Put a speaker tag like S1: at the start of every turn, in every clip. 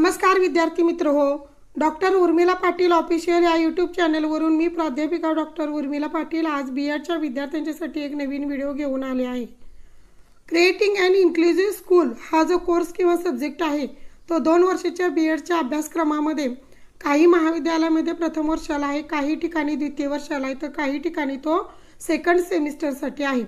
S1: नमस्कार विद्यार्थी मित्र हो डॉक्टर उर्मिला पाटील ऑफिशियल या यूट्यूब चॅनलवरून मी प्राध्यापिका डॉक्टर उर्मिला पाटील आज बी एडच्या विद्यार्थ्यांच्यासाठी एक नवीन व्हिडिओ घेऊन आले आहे क्रिएटिंग अँड इन्क्लुझिव्ह स्कूल हा जो कोर्स किंवा सब्जेक्ट आहे तो दोन वर्षाच्या बी एडच्या अभ्यासक्रमामध्ये काही महाविद्यालयामध्ये प्रथम वर्षाला आहे काही ठिकाणी द्वितीय वर्षाला आहे तर काही ठिकाणी तो सेकंड सेमिस्टरसाठी आहे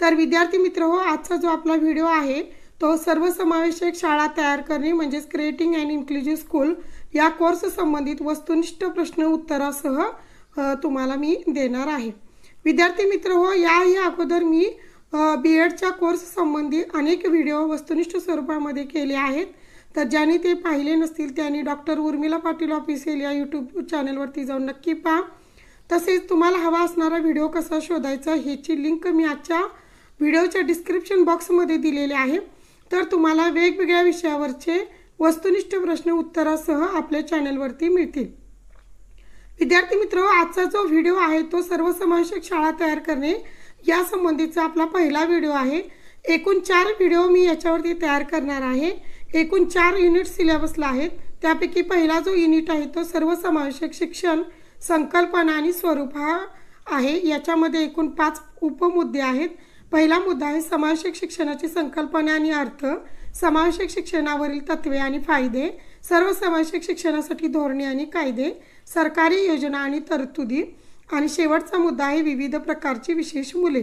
S1: तर विद्यार्थी मित्र हो आजचा जो आपला व्हिडिओ आहे तो सर्वसमावेशक शाळा तयार करणे म्हणजेच क्रिएटिंग अँड इन्क्लुझिव्ह स्कूल या कोर्स संबंधित वस्तुनिष्ठ प्रश्न उत्तरासह तुम्हाला मी देणार आहे विद्यार्थी मित्र हो याही अगोदर मी बी एडच्या कोर्स संबंधी अनेक व्हिडिओ वस्तुनिष्ठ स्वरूपामध्ये केले आहेत तर ज्यांनी ते पाहिले नसतील त्यांनी डॉक्टर उर्मिला पाटील ऑफिशियल या यूट्यूब चॅनलवरती जाऊन नक्की पहा तसेच तुम्हाला हवा असणारा व्हिडिओ कसा शोधायचा ह्याची लिंक मी आजच्या व्हिडिओच्या डिस्क्रिप्शन बॉक्समध्ये दिलेली आहे तर तुम्हाला वेगवेगळ्या विषयावरचे वस्तुनिष्ठ प्रश्न उत्तरासह आपल्या चॅनलवरती मिळतील विद्यार्थी मित्र आजचा जो व्हिडिओ आहे तो सर्वसमावेशक शाळा तयार करणे या आपला पहिला व्हिडिओ आहे एकूण चार व्हिडिओ मी याच्यावरती तयार करणार आहे एकूण चार युनिट सिलेबसला आहेत त्यापैकी पहिला जो युनिट आहे तो सर्वसमावेशक शिक्षण संकल्पना आणि स्वरूप आहे याच्यामध्ये एकूण पाच उपमुद्दे आहेत पहिला मुद्दा आहे समावेशक शिक्षणाची संकल्पना आणि अर्थ समावेशक शिक्षणावरील तत्वे आणि फायदे सर्व समावेशक शिक्षणासाठी धोरणे आणि कायदे सरकारी योजना आणि तरतुदी आणि शेवटचा मुद्दा आहे विविध प्रकारची विशेष मुले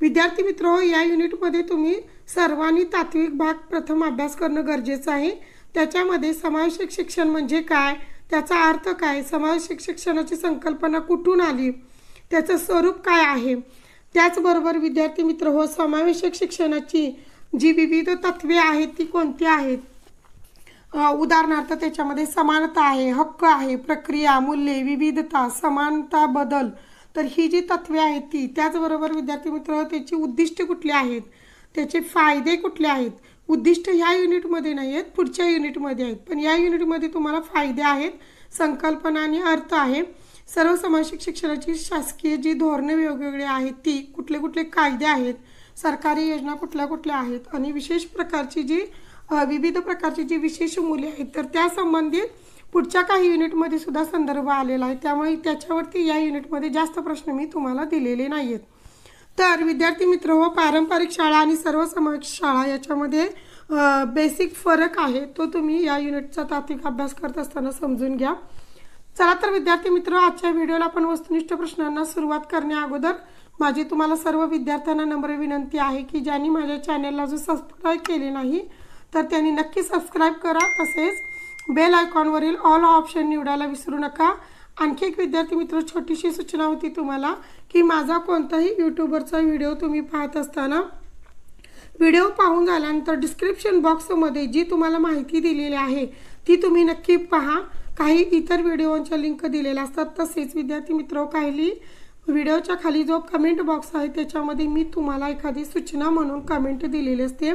S1: विद्यार्थी मित्र या युनिटमध्ये तुम्ही सर्वांनी तात्विक भाग प्रथम अभ्यास करणं गरजेचं आहे त्याच्यामध्ये समावेशक शिक्षण म्हणजे काय त्याचा अर्थ काय समावेशक शिक्षणाची संकल्पना कुठून आली त्याचं स्वरूप काय आहे त्याचबरोबर विद्यार्थी मित्र हो समावेशक शिक्षणाची जी विविध तत्वे आहेत ती कोणती आहेत उदाहरणार्थ त्याच्यामध्ये समानता आहे हक्क आहे प्रक्रिया मूल्ये विविधता समानता बदल तर ही जी तत्वे आहेत ती त्याचबरोबर विद्यार्थी मित्र त्याची उद्दिष्ट कुठली आहेत त्याचे फायदे कुठले आहेत उद्दिष्ट ह्या युनिटमध्ये नाही आहेत पुढच्या युनिटमध्ये आहेत पण या युनिटमध्ये तुम्हाला फायदे आहेत संकल्पना आणि अर्थ आहे सर्व सामाजिक शिक्षणाची शासकीय जी धोरणे वेगवेगळी आहेत ती कुठले कुठले कायदे आहेत सरकारी योजना कुठल्या कुठल्या आहेत आणि विशेष प्रकारची जी विविध प्रकारची जी विशेष मुले आहेत तर त्या संबंधित पुढच्या काही युनिटमध्ये सुद्धा संदर्भ आलेला आहे त्यामुळे त्याच्यावरती या युनिटमध्ये जास्त प्रश्न मी तुम्हाला दिलेले नाही आहेत तर विद्यार्थी मित्र हो पारंपरिक शाळा आणि समाज शाळा याच्यामध्ये बेसिक फरक आहे तो तुम्ही या युनिटचा तात्विक अभ्यास करत असताना समजून घ्या चला तर विद्यार्थी मित्र आजच्या व्हिडिओला आपण वस्तुनिष्ठ प्रश्नांना सुरुवात करण्या अगोदर माझी तुम्हाला सर्व विद्यार्थ्यांना नम्र विनंती आहे की ज्यांनी माझ्या चॅनलला जो सबस्क्राईब केले नाही तर त्यांनी नक्की सबस्क्राईब करा तसेच बेल आयकॉनवरील ऑल ऑप्शन निवडायला विसरू नका आणखी एक विद्यार्थी मित्र छोटीशी सूचना होती तुम्हाला की माझा कोणताही यूट्यूबरचा व्हिडिओ तुम्ही पाहत असताना व्हिडिओ पाहून झाल्यानंतर डिस्क्रिप्शन बॉक्समध्ये जी तुम्हाला माहिती दिलेली आहे ती तुम्ही नक्की पहा काही इतर व्हिडिओच्या लिंक दिलेल्या असतात तसेच विद्यार्थी मित्र काही व्हिडिओच्या खाली जो कमेंट बॉक्स आहे त्याच्यामध्ये मी तुम्हाला एखादी सूचना म्हणून कमेंट दिलेली असते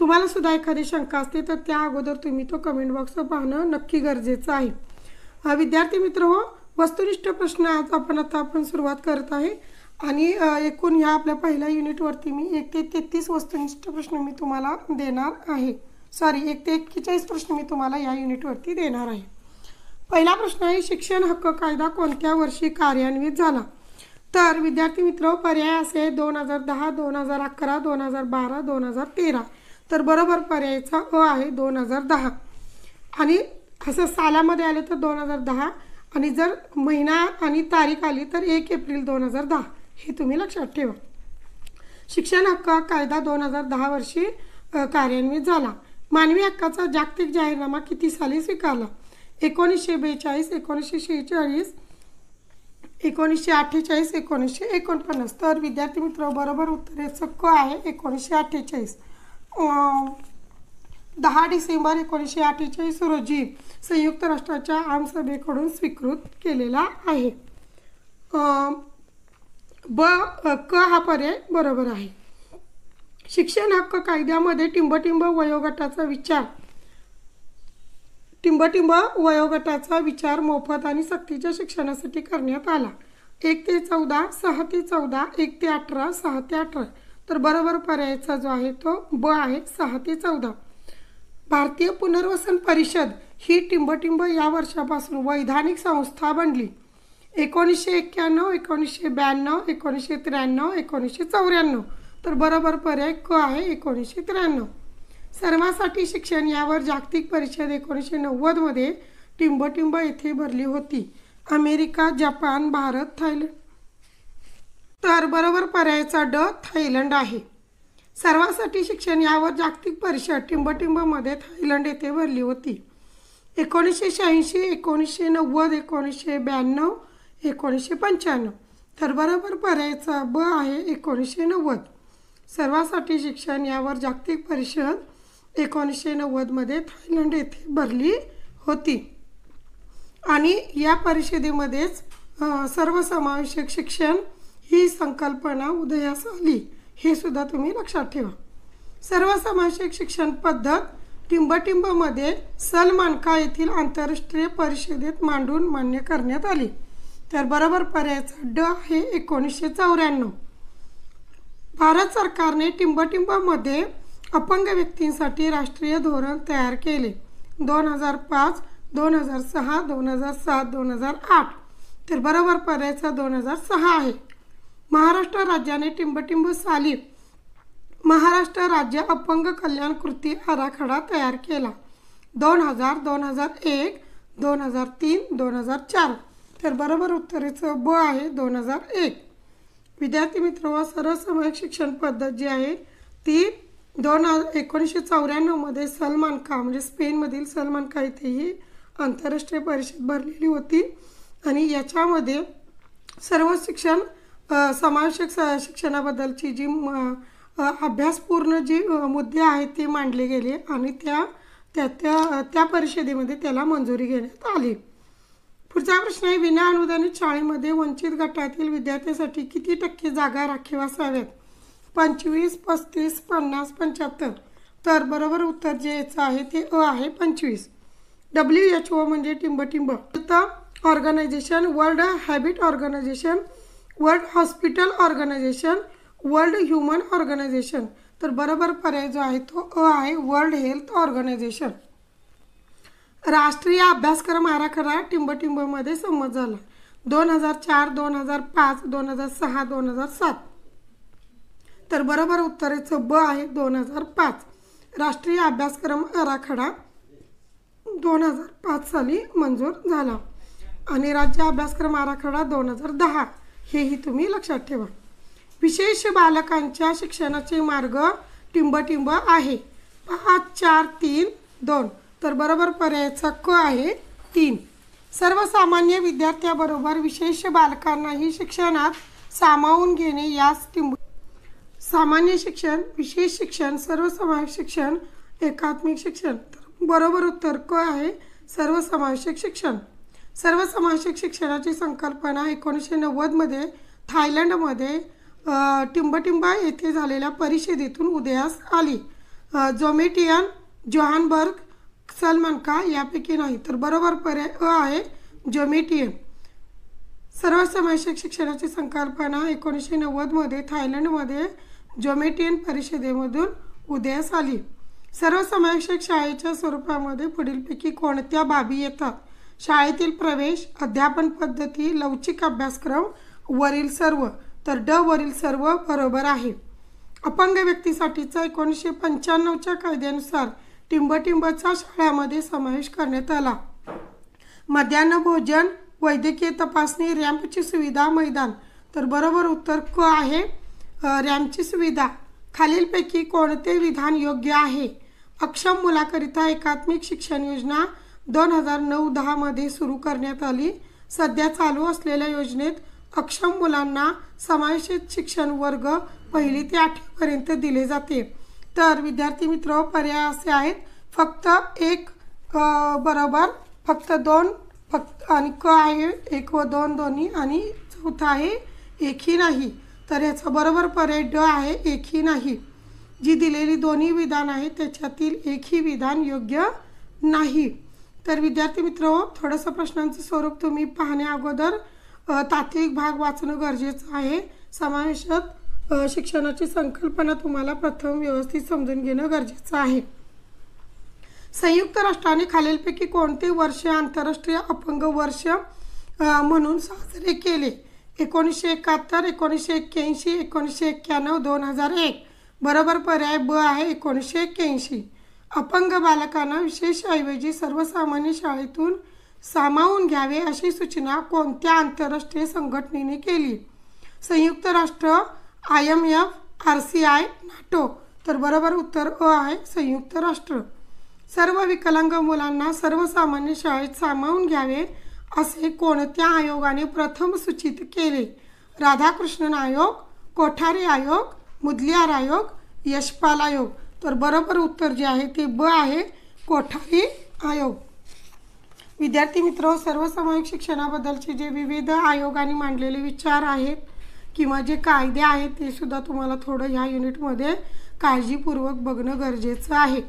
S1: तुम्हाला सुद्धा एखादी शंका असते तर त्या अगोदर तुम्ही तो कमेंट बॉक्स पाहणं नक्की गरजेचं आहे विद्यार्थी मित्र हो वस्तुनिष्ठ प्रश्न आज आपण आता आपण सुरुवात करत आहे आणि एकूण ह्या आपल्या पहिल्या युनिटवरती मी एक ते तेहतीस वस्तुनिष्ठ प्रश्न मी तुम्हाला देणार आहे सॉरी एक ते एक्केचाळीस प्रश्न मी तुम्हाला या युनिटवरती देणार आहे पहिला प्रश्न आहे शिक्षण हक्क कायदा कोणत्या वर्षी कार्यान्वित झाला तर विद्यार्थी मित्र पर्याय असे दोन हजार दहा दोन हजार अकरा दोन हजार बारा दोन हजार तेरा तर बरोबर पर्यायचा अ आहे दोन हजार दहा आणि असं सालामध्ये आलं तर दोन हजार दहा आणि जर महिना आणि तारीख आली तर एक एप्रिल दोन हजार दहा हे तुम्ही लक्षात ठेवा शिक्षण हक्क कायदा दोन हजार दहा वर्षी कार्यान्वित झाला मानवी हक्काचा जागतिक जाहीरनामा किती साली स्वीकारला एकोणीसशे बेचाळीस एकोणीसशे शेहेचाळीस एकोणीसशे अठ्ठेचाळीस एकोणीसशे एकोणपन्नास तर विद्यार्थी मित्र बरोबर उत्तर क आहे एकोणीसशे अठ्ठेचाळीस दहा डिसेंबर एकोणीसशे अठ्ठेचाळीस रोजी संयुक्त राष्ट्राच्या आमसभेकडून स्वीकृत केलेला आहे ब क हा पर्याय बरोबर आहे शिक्षण हक्क कायद्यामध्ये टिंबटिंब वयोगटाचा विचार टिंबटिंब वयोगटाचा विचार मोफत आणि सक्तीच्या शिक्षणासाठी करण्यात आला एक ते चौदा सहा ते चौदा एक ते अठरा सहा ते अठरा तर बरोबर पर्यायचा जो आहे तो ब आहे सहा ते चौदा भारतीय पुनर्वसन परिषद ही टिंबटिंब या वर्षापासून वैधानिक संस्था बनली एकोणीसशे एक्क्याण्णव एकोणीसशे ब्याण्णव एकोणीसशे त्र्याण्णव एकोणीसशे चौऱ्याण्णव तर बरोबर पर्याय क आहे एकोणीसशे त्र्याण्णव सर्वांसाठी शिक्षण यावर जागतिक परिषद एकोणीसशे नव्वदमध्ये टिंबटिंब येथे भरली होती अमेरिका जपान भारत थायलंड तर बरोबर पर्यायचा ड थायलंड आहे सर्वांसाठी शिक्षण यावर जागतिक परिषद टिंबटिंबमध्ये थायलंड येथे भरली होती एकोणीसशे शहाऐंशी एकोणीसशे नव्वद एकोणीसशे ब्याण्णव एकोणीसशे पंच्याण्णव तर बरोबर पर्यायचा ब आहे एकोणीसशे नव्वद सर्वांसाठी शिक्षण यावर जागतिक परिषद एकोणीसशे नव्वदमध्ये थायलंड येथे भरली होती आणि या परिषदेमध्येच सर्वसमावेशक शिक्षण ही संकल्पना उदयास आली हे सुद्धा तुम्ही लक्षात ठेवा सर्वसमावेशक शिक्षण पद्धत टिंबटिंबमध्ये सलमानका येथील आंतरराष्ट्रीय परिषदेत मांडून मान्य करण्यात आली तर बरोबर पर्यायचा ड हे एकोणीसशे चौऱ्याण्णव भारत सरकारने टिंबटिंबामध्ये अपंग व्यक्तींसाठी राष्ट्रीय धोरण तयार केले दोन हजार पाच दोन हजार सहा दोन हजार सात दोन हजार आठ तर बरोबर पर्यायचा दोन हजार सहा आहे महाराष्ट्र राज्याने टिंबटिंब साली महाराष्ट्र राज्य अपंग कल्याण कृती आराखडा तयार केला दोन हजार दोन हजार एक दोन हजार तीन दोन हजार चार तर बरोबर उत्तरेचं ब आहे दोन हजार एक विद्यार्थी मित्र व सर्वसमयक शिक्षण पद्धत जी आहे ती दोन हजार एकोणीसशे चौऱ्याण्णवमध्ये सलमान म्हणजे स्पेनमधील सलमान खा ही आंतरराष्ट्रीय परिषद भरलेली होती आणि याच्यामध्ये सर्व शिक्षण समावेशक शिक्षणाबद्दलची जी अभ्यासपूर्ण जी मुद्दे आहेत ते मांडले गेले आणि त्या त्या त्या त्या परिषदेमध्ये त्याला मंजुरी घेण्यात आली पुढचा प्रश्न आहे विना अनुदानित शाळेमध्ये वंचित गटातील विद्यार्थ्यांसाठी किती टक्के जागा राखीव असाव्यात पंचवीस पस्तीस पन्नास पंच्याहत्तर तर बरोबर उत्तर जे याचं आहे ते अ आहे पंचवीस डब्ल्यू एच ओ म्हणजे टिंबटिंब टिंब organisation world habit organisation world hospital organisation world human organisation तर बरोबर पर्याय जो आहे तो अ आहे वर्ल्ड हेल्थ ऑर्गनायझेशन राष्ट्रीय अभ्यासक्रम आराखडा टिंबटिंबमध्ये संमत झाला दोन हजार चार दोन हजार पाच दोन हजार सहा दोन हजार सात तर बरोबर उत्तरेचं ब आहे दोन हजार पाच राष्ट्रीय अभ्यासक्रम आराखडा दोन हजार पाच साली मंजूर झाला आणि राज्य अभ्यासक्रम आराखडा दोन हजार दहा हेही तुम्ही लक्षात ठेवा विशेष बालकांच्या शिक्षणाचे मार्ग टिंबटिंब आहे पाच चार तीन दोन तर बरोबर पर्यायचा क आहे तीन सर्वसामान्य विद्यार्थ्याबरोबर विशेष बालकांनाही शिक्षणात सामावून घेणे यास टिंब सामान्य शिक्षण विशेष शिक्षण सर्वसमावेशक शिक्षण एकात्मिक शिक्षण तर बरोबर उत्तर क आहे सर्वसमावेशक शिक्षण सर्वसमावेशक शिक्षणाची संकल्पना एकोणीसशे नव्वदमध्ये थायलंडमध्ये टिंबटिंबा येथे झालेल्या परिषदेतून उदयास आली जोमेटियन जोहानबर्ग सलमानका यापैकी नाही तर बरोबर पर्याय अ आहे जोमेटियन सर्वसमावेशक शिक्षणाची संकल्पना एकोणीसशे नव्वदमध्ये थायलंडमध्ये जोमेटियन परिषदेमधून उदयास आली सर्वसमावेशक शाळेच्या स्वरूपामध्ये पुढीलपैकी कोणत्या बाबी येतात शाळेतील प्रवेश अध्यापन पद्धती लवचिक अभ्यासक्रम वरील सर्व तर ड वरील सर्व बरोबर आहे अपंग व्यक्तीसाठीचा एकोणीसशे पंच्याण्णवच्या कायद्यानुसार टिंबटिंबचा शाळेमध्ये समावेश करण्यात आला मध्यान्ह भोजन वैद्यकीय तपासणी रॅम्पची सुविधा मैदान तर बरोबर उत्तर क आहे रॅमची सुविधा खालीलपैकी कोणते विधान योग्य आहे अक्षम मुलाकरिता एकात्मिक शिक्षण योजना दोन हजार नऊ दहामध्ये सुरू करण्यात आली सध्या चालू असलेल्या योजनेत अक्षम मुलांना समावेशित शिक्षण वर्ग पहिली ते आठवीपर्यंत दिले जाते तर विद्यार्थी मित्र पर्याय असे आहेत फक्त एक बरोबर फक्त दोन फक्त आणि क आहे एक व दोन दोन्ही आणि चौथा आहे एकही नाही तर याचा बरोबर पर्याय ड आहे एकही नाही जी दिलेली दोन्ही विधान आहे त्याच्यातील एकही विधान योग्य नाही तर विद्यार्थी मित्र थोडंसं प्रश्नांचं स्वरूप तुम्ही पाहण्या अगोदर तात्विक भाग वाचणं गरजेचं आहे समावेशात शिक्षणाची संकल्पना तुम्हाला प्रथम व्यवस्थित समजून घेणं गरजेचं आहे संयुक्त राष्ट्राने खालीलपैकी कोणते वर्ष आंतरराष्ट्रीय अपंग वर्ष म्हणून साजरे केले एकोणीसशे एकाहत्तर एकोणीसशे एक्क्याऐंशी एकोणीसशे एक्क्याण्णव दोन हजार एक बरोबर पर्याय ब आहे एकोणीसशे एक्क्याऐंशी अपंग बालकांना विशेषऐवजी सर्वसामान्य शाळेतून सामावून घ्यावे अशी सूचना कोणत्या आंतरराष्ट्रीय संघटनेने केली संयुक्त राष्ट्र I M F R C I NATO तर बरोबर उत्तर अ आहे संयुक्त राष्ट्र सर्व विकलांग मुलांना सर्वसामान्य शाळेत सामावून घ्यावे असे कोणत्या आयोगाने प्रथम सूचित केले राधाकृष्णन आयोग कोठारी आयोग मुदलियार आयोग यशपाल आयोग तर बरोबर उत्तर जे आहे ते ब आहे कोठारी आयोग विद्यार्थी मित्र सर्वसामायिक शिक्षणाबद्दलचे जे विविध आयोगाने मांडलेले विचार आहेत किंवा जे कायदे आहेत ते सुद्धा तुम्हाला थोडं ह्या युनिटमध्ये काळजीपूर्वक बघणं गरजेचं आहे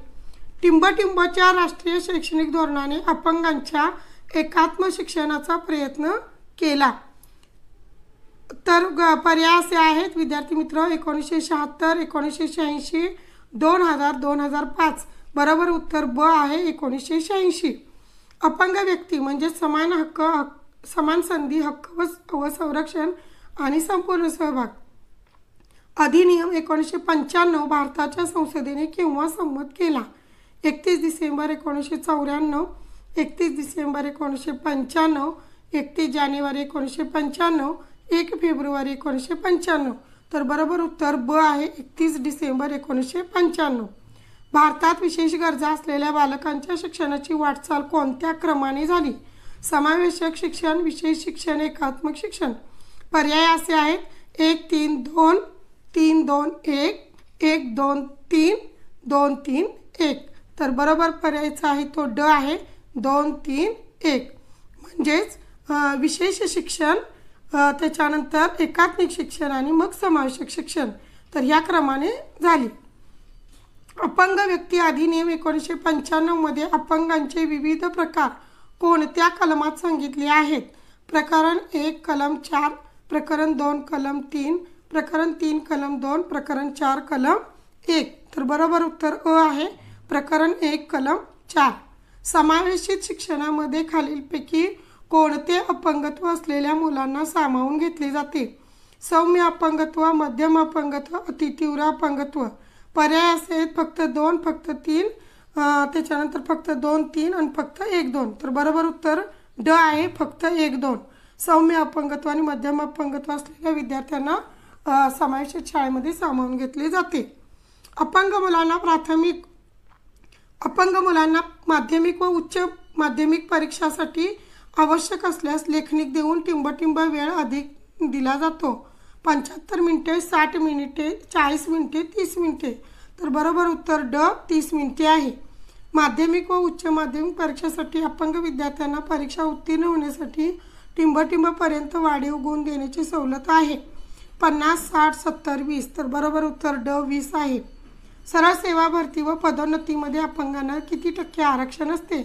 S1: टिंबटिंबच्या राष्ट्रीय शैक्षणिक धोरणाने अपंगांच्या एकात्म शिक्षणाचा प्रयत्न केला तर ग पर्याय असे आहेत विद्यार्थी मित्र एकोणीसशे शहात्तर एकोणीसशे शहाऐंशी दोन हजार दोन हजार पाच बरोबर उत्तर ब आहे एकोणीसशे शहाऐंशी अपंग व्यक्ती म्हणजे समान हक्क हक्क समान संधी हक्क व व संरक्षण आणि संपूर्ण सहभाग अधिनियम एकोणीसशे पंच्याण्णव भारताच्या संसदेने केव्हा संमत केला एकतीस डिसेंबर एकोणीसशे चौऱ्याण्णव एकतीस डिसेंबर एकोणीसशे पंच्याण्णव एकतीस जानेवारी एकोणीसशे पंच्याण्णव एक फेब्रुवारी एकोणीसशे पंच्याण्णव तर बरोबर उत्तर ब आहे एकतीस डिसेंबर एकोणीसशे पंच्याण्णव भारतात विशेष गरजा असलेल्या बालकांच्या शिक्षणाची वाटचाल कोणत्या क्रमाने झाली समावेशक शिक्षण विशेष शिक्षण एकात्मक शिक्षण पर्याय असे आहेत एक तीन दोन तीन दोन एक एक दोन तीन दोन तीन एक तर बरोबर पर्यायचा आहे तो ड आहे दोन तीन एक म्हणजेच विशेष शिक्षण त्याच्यानंतर एकात्मिक शिक्षण आणि मग समावेशक शिक्षण तर या क्रमाने झाली अपंग व्यक्ती अधिनियम एकोणीसशे पंच्याण्णवमध्ये अपंगांचे विविध प्रकार कोणत्या कलमात सांगितले आहेत प्रकरण एक कलम चार प्रकरण दोन कलम तीन प्रकरण तीन कलम दोन प्रकरण चार कलम एक तर बरोबर उत्तर अ आहे प्रकरण एक कलम चार समावेशित शिक्षणामध्ये खालीलपैकी कोणते अपंगत्व असलेल्या मुलांना सामावून घेतले जाते सौम्य अपंगत्व मध्यम अपंगत्व अतितीव्र अपंगत्व पर्याय असे आहेत फक्त दोन फक्त तीन त्याच्यानंतर फक्त दोन तीन आणि फक्त एक दोन तर बरोबर उत्तर ड आहे फक्त एक दोन सौम्य अपंगत्व आणि मध्यम अपंगत्व असलेल्या विद्यार्थ्यांना समावेशित शाळेमध्ये सामावून घेतले जाते अपंग मुलांना प्राथमिक अपंग मुलांना माध्यमिक व उच्च माध्यमिक परीक्षासाठी आवश्यक असल्यास लेखनिक देऊन टिंबटिंब वेळ अधिक दिला जातो पंच्याहत्तर मिनिटे साठ मिनिटे चाळीस मिनिटे तीस मिनिटे तर बरोबर उत्तर ड तीस मिनिटे आहे माध्यमिक व उच्च माध्यमिक परीक्षेसाठी अपंग विद्यार्थ्यांना परीक्षा उत्तीर्ण होण्यासाठी टिंबटिंबपर्यंत वाढीव गुण देण्याची सवलत आहे पन्नास साठ सत्तर वीस तर बरोबर उत्तर ड वीस आहे सरळ सेवा भरती व पदोन्नतीमध्ये अपंगांना किती टक्के आरक्षण असते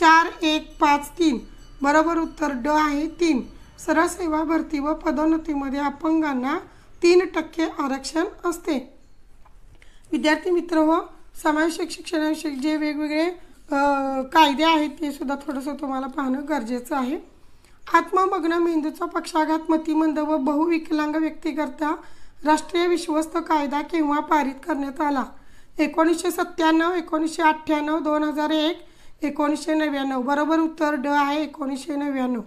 S1: चार एक पाच तीन बरोबर उत्तर ड आहे तीन सरळ सेवा भरती व पदोन्नतीमध्ये अपंगांना तीन टक्के आरक्षण असते विद्यार्थी मित्र व हो, समावेशक शिक्षणाविषयक जे वेगवेगळे कायदे आहेत ते सुद्धा थोडंसं तुम्हाला पाहणं गरजेचं आहे आत्ममग्न मेंदूचा पक्षाघात मतिमंद व बहुविकलांग व्यक्तीकरता राष्ट्रीय विश्वस्त कायदा केव्हा पारित करण्यात आला एकोणीसशे सत्त्याण्णव एकोणीसशे अठ्ठ्याण्णव दोन हजार एक एकोणीसशे नव्याण्णव बरोबर उत्तर ड आहे एकोणीसशे नव्याण्णव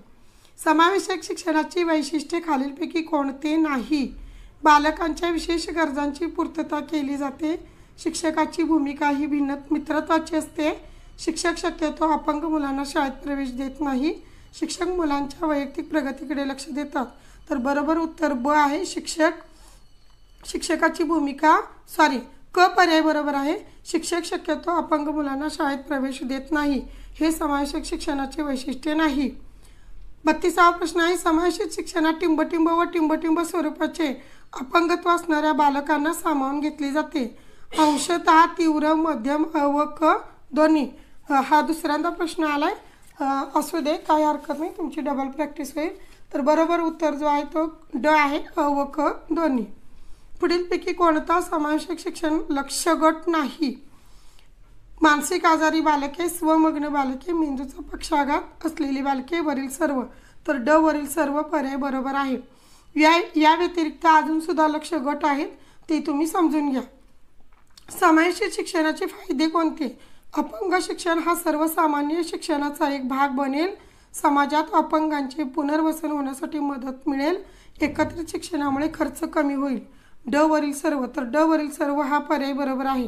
S1: समावेशक शिक्षणाची वैशिष्ट्ये खालीलपैकी कोणते नाही बालकांच्या विशेष गरजांची पूर्तता केली जाते शिक्षकाची भूमिका ही भिन्न मित्रत्वाची असते शिक्षक शक्यतो अपंग मुलांना शाळेत प्रवेश देत नाही शिक्षक मुलांच्या वैयक्तिक प्रगतीकडे लक्ष देतात तर बरोबर उत्तर ब आहे शिक्षक शिक्षकाची भूमिका सॉरी क पर्याय बरोबर आहे शिक्षक शक्यतो अपंग मुलांना शाळेत प्रवेश देत नाही हे समावेशक शिक्षणाचे वैशिष्ट्य नाही बत्तीसावा प्रश्न आहे समावेशित शिक्षणात टिंबटिंब व टिंबटिंब स्वरूपाचे अपंगत्व असणाऱ्या बालकांना सामावून घेतली जाते अंशतः तीव्र मध्यम व क दोन्ही हा दुसऱ्यांदा प्रश्न आला आहे असू दे काही हरकत नाही तुमची डबल प्रॅक्टिस होईल तर बरोबर उत्तर जो आहे तो ड आहे अ व क दोन्ही पुढीलपैकी कोणता समावेशक शिक्षण गट नाही मानसिक आजारी बालके स्वमग्न बालके मेंदूचा पक्षाघात असलेली बालके वरील सर्व तर ड वरील सर्व पर्याय बरोबर आहे या या व्यतिरिक्त सुद्धा लक्ष गट आहेत ते तुम्ही समजून घ्या समावेशित शिक्षणाचे फायदे कोणते अपंग शिक्षण हा सर्वसामान्य शिक्षणाचा एक भाग बनेल समाजात अपंगांचे पुनर्वसन होण्यासाठी मदत मिळेल एकत्रित शिक्षणामुळे खर्च कमी होईल ड वरील सर्व तर ड वरील सर्व हा पर्याय बरोबर आहे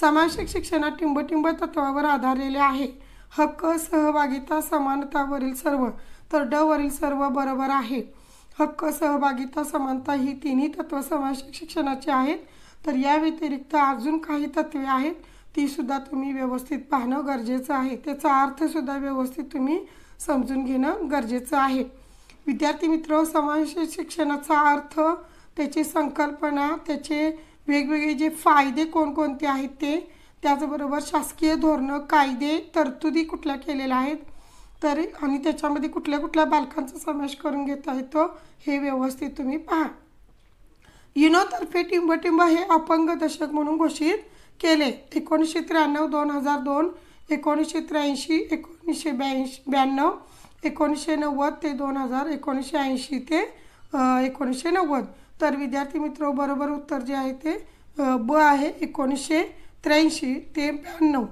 S1: सामाजिक शिक्षणात टिंबटिंब तत्वावर आधारलेले आहे हक्क सहभागिता समानतावरील सर्व तर ड वरील सर्व बरोबर आहे हक्क सहभागिता समानता ही तिन्ही तत्व समाशिक शिक्षणाची आहेत तर या व्यतिरिक्त अजून काही तत्वे आहेत ती सुद्धा तुम्ही व्यवस्थित पाहणं गरजेचं आहे त्याचा अर्थसुद्धा व्यवस्थित तुम्ही समजून घेणं गरजेचं आहे विद्यार्थी मित्र समावेश शिक्षणाचा अर्थ त्याची संकल्पना त्याचे वेगवेगळे जे फायदे कोणकोणते आहेत ते त्याचबरोबर शासकीय धोरणं कायदे तरतुदी कुठल्या केलेल्या आहेत तर आणि त्याच्यामध्ये कुठल्या कुठल्या बालकांचा समावेश करून घेता येतो हे व्यवस्थित तुम्ही पहा युनोतर्फे टिंबटिंब हे अपंग दशक म्हणून घोषित केले एकोणीसशे त्र्याण्णव दोन हजार दोन एकोणीसशे त्र्याऐंशी एकोणीसशे ब्याऐंशी ब्याण्णव एकोणीसशे नव्वद ते दोन हजार एकोणीसशे ऐंशी ते एकोणीसशे नव्वद तर विद्यार्थी मित्र बरोबर उत्तर जे आहे ते ब आहे एकोणीसशे त्र्याऐंशी ते ब्याण्णव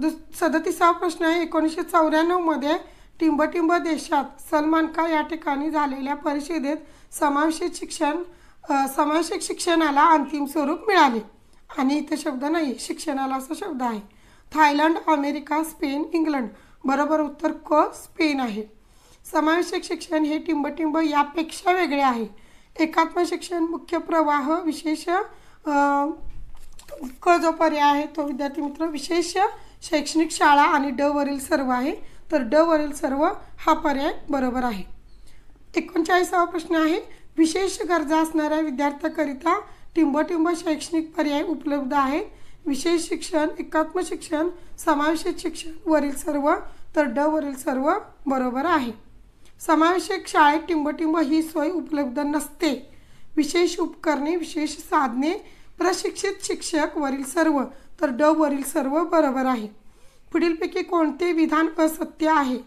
S1: दुस सदतीसावा प्रश्न आहे एकोणीसशे चौऱ्याण्णवमध्ये टिंबटिंब देशात सलमानका या ठिकाणी झालेल्या परिषदेत समावेशित शिक्षण समावेशक शिक्षणाला अंतिम स्वरूप मिळाले आणि इथे शब्द नाही शिक्षणाला असा शब्द आहे थायलंड अमेरिका स्पेन इंग्लंड बरोबर उत्तर क स्पेन आहे समावेशक शिक्षण हे टिंबटिंब यापेक्षा वेगळे आहे एकात्म शिक्षण मुख्य प्रवाह विशेष क जो पर्याय आहे तो विद्यार्थी मित्र विशेष शैक्षणिक शाळा आणि ड वरील सर्व आहे तर ड वरील सर्व हा पर्याय बरोबर आहे एकोणचाळीसावा प्रश्न आहे विशेष गरजा असणाऱ्या विद्यार्थ्याकरिता टिंबटिंब शैक्षणिक पर्याय उपलब्ध आहे विशेष शिक्षण एकात्म शिक्षण समावेशित शिक्षण वरील सर्व तर ड वरील सर्व बरोबर आहे समावेशक शाळेत टिंबटिंब ही सोय उपलब्ध नसते विशेष उपकरणे विशेष साधने प्रशिक्षित शिक्षक वरील सर्व तर ड वरील सर्व बरोबर आहे पुढीलपैकी कोणते विधान असत्य आहे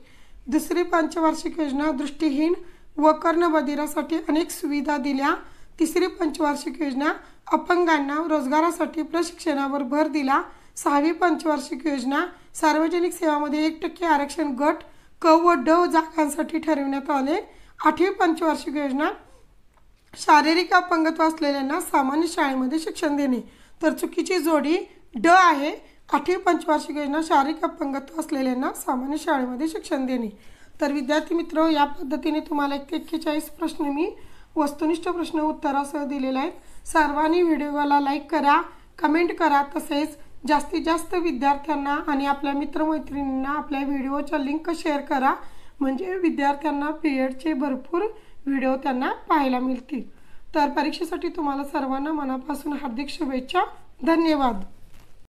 S1: दुसरी पंचवार्षिक योजना दृष्टीहीन व कर्णबधिरासाठी अनेक सुविधा दिल्या तिसरी पंचवार्षिक योजना अपंगांना रोजगारासाठी प्रशिक्षणावर भर दिला सहावी पंचवार्षिक योजना सार्वजनिक सेवामध्ये एक टक्के आरक्षण गट क व ड जागांसाठी ठरविण्यात आले आठवी पंचवार्षिक योजना शारीरिक अपंगत्व असलेल्यांना सामान्य शाळेमध्ये शिक्षण देणे तर चुकीची जोडी ड आहे आठवी पंचवार्षिक योजना शारीरिक अपंगत्व असलेल्यांना सामान्य शाळेमध्ये शिक्षण देणे तर विद्यार्थी मित्र या पद्धतीने तुम्हाला एक एक्केचाळीस प्रश्न मी वस्तुनिष्ठ प्रश्न उत्तरासह दिलेला आहेत सर्वांनी व्हिडिओला लाईक करा कमेंट करा तसेच जास्तीत जास्त विद्यार्थ्यांना आणि आपल्या मित्रमैत्रिणींना आपल्या व्हिडिओचा लिंक शेअर करा म्हणजे विद्यार्थ्यांना पी एडचे भरपूर व्हिडिओ त्यांना पाहायला मिळतील तर परीक्षेसाठी तुम्हाला सर्वांना मनापासून हार्दिक शुभेच्छा धन्यवाद